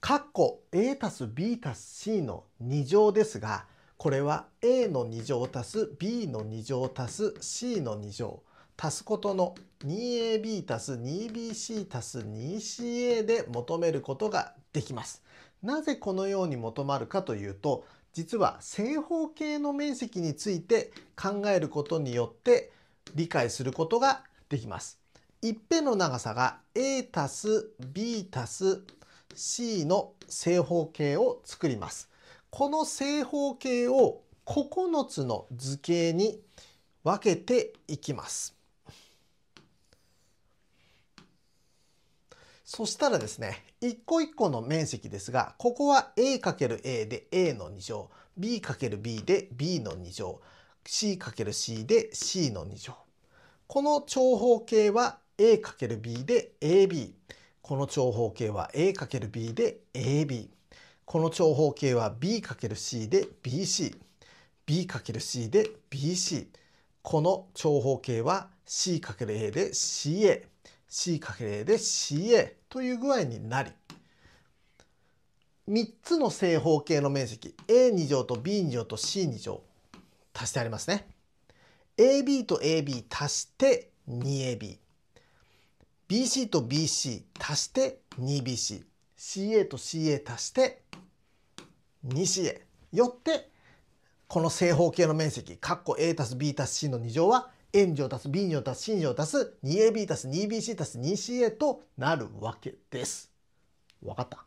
括弧 a たす b たす c の2乗ですがこれは a の2乗たす b の2乗たす c の2乗足すことの 2ab たす 2bc たす 2ca で求めることができます。なぜこのように求まるかというと実は正方形の面積について考えることによって理解することができます。一辺の長さが a たす b たす C の正方形を作ります。この正方形を9つの図形に分けていきます。そしたらですね、一個一個の面積ですが、ここは a×a で a の2乗、b×b で b の2乗、c×c で c の2乗。この長方形は a×b で ab。この長方形は a×b で ab この長方形は b×c で bc b×c で bc この長方形は c×a で ca c×a で ca という具合になり3つの正方形の面積 a2 乗と b2 乗と c2 乗足してありますね。ab と ab 足して 2ab。BC と BC 足して 2BC CA と CA 足して c へよってこの正方形の面積括弧 a 足す b 足す c の2乗は円乗足す b 乗足す c 乗足す 2ab 足す 2bc 足す 2ca となるわけです。わかった